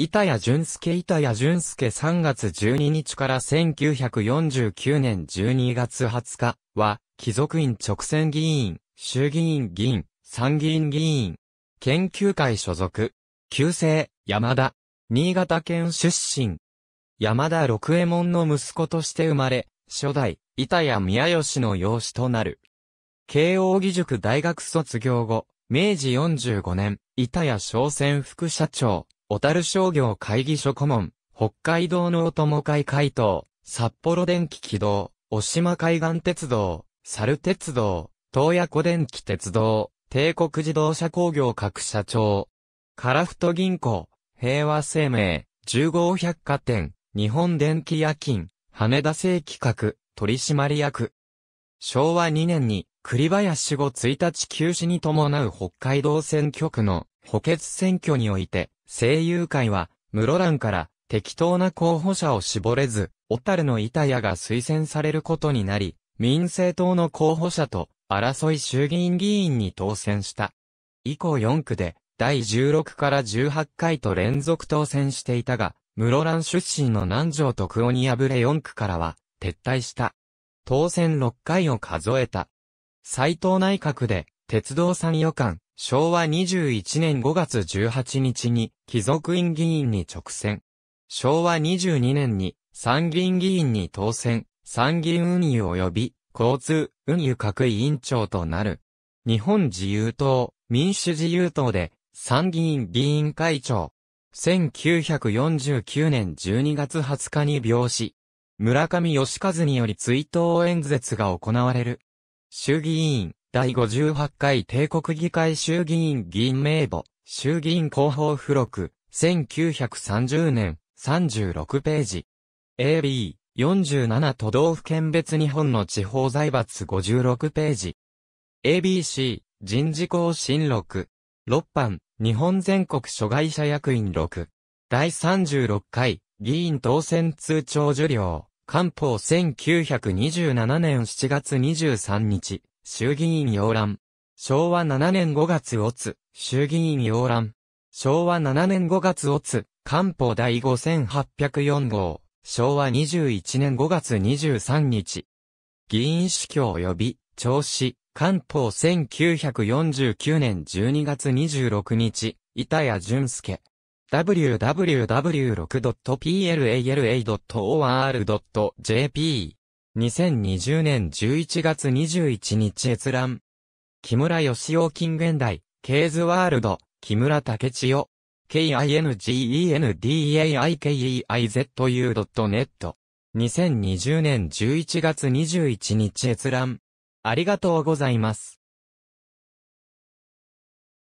板谷淳介板谷淳介3月12日から1949年12月20日は、貴族院直選議員、衆議院議員、参議院議員、研究会所属、旧姓、山田、新潟県出身。山田六右衛門の息子として生まれ、初代、板谷宮吉の養子となる。慶応義塾大学卒業後、明治45年、板谷商船副社長。小樽商業会議所顧問、北海道のお友会会頭、札幌電気軌道、大島海岸鉄道、猿鉄道、東野湖電気鉄道、帝国自動車工業各社長、カラフト銀行、平和生命、重五百貨店、日本電気夜勤、羽田製企画、取締役。昭和2年に、栗林後1日休止に伴う北海道選挙区の補欠選挙において、声優会は、室蘭から適当な候補者を絞れず、小樽の板谷が推薦されることになり、民政党の候補者と争い衆議院議員に当選した。以降4区で、第16から18回と連続当選していたが、室蘭出身の南条徳尾に敗れ4区からは撤退した。当選6回を数えた。斎藤内閣で鉄道参与官、昭和21年5月18日に貴族院議員に直選。昭和22年に参議院議員に当選、参議院運輸及び交通運輸各委員長となる。日本自由党、民主自由党で参議院議員会長。1949年12月20日に病死。村上義和により追悼演説が行われる。衆議院、第58回帝国議会衆議院議員名簿、衆議院広報付録、1930年、36ページ。AB、47都道府県別日本の地方財閥56ページ。ABC、人事項新録。6版、日本全国諸外者役員6。第36回、議員当選通帳受領。官報1927年7月23日、衆議院要覧。昭和7年5月おつ、衆議院要覧。昭和7年5月おつ、官報第5804号。昭和21年5月23日。議員死教及び、調子、官報1949年12月26日、板谷淳介。w w w p l a l a o r j p 2020年11月21日閲覧。木村義雄近現代、ケーズワールド、木村武千代。kingendaikeizu.net。2020年11月21日閲覧。ありがとうございます。